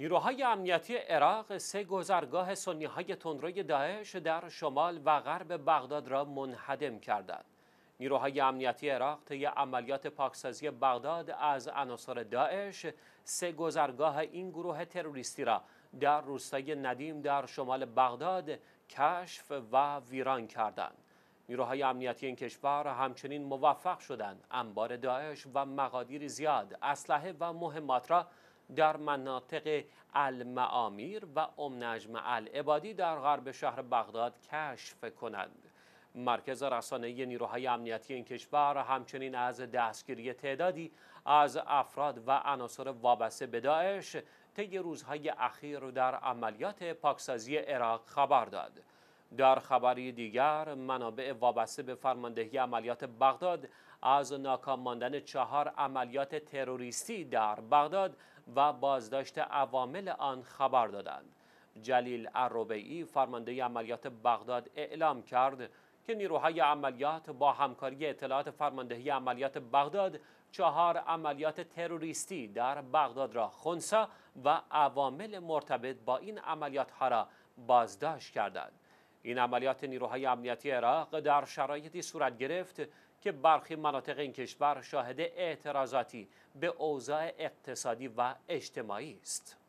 نیروهای امنیتی عراق سه گذرگاه سنی های تندروی داعش در شمال و غرب بغداد را منهدم کردند. نیروهای امنیتی عراق طی عملیات پاکسازی بغداد از عناصر داعش سه گذرگاه این گروه تروریستی را در روستای ندیم در شمال بغداد کشف و ویران کردند. نیروهای امنیتی این کشور همچنین موفق شدند انبار داعش و مقادیر زیاد اسلحه و مهمات را در مناطق المعامیر و ام نجم العبادی در غرب شهر بغداد کشف کند مرکز رسانه نیروهای امنیتی این کشور همچنین از دستگیری تعدادی از افراد و عناصر وابسته به داعش طی روزهای اخیر در عملیات پاکسازی عراق خبر داد در خبری دیگر منابع وابسته به فرماندهی عملیات بغداد از ناکام ماندن چهار عملیات تروریستی در بغداد و بازداشت عوامل آن خبر دادند جلیل ای فرمانده عملیات بغداد اعلام کرد که نیروهای عملیات با همکاری اطلاعات فرماندهی عملیات بغداد چهار عملیات تروریستی در بغداد را خونسا و عوامل مرتبط با این عملیات ها را بازداشت کردند این عملیات نیروهای امنیتی عراق در شرایطی صورت گرفت که برخی مناطق این کشور شاهد اعتراضاتی به اوضاع اقتصادی و اجتماعی است.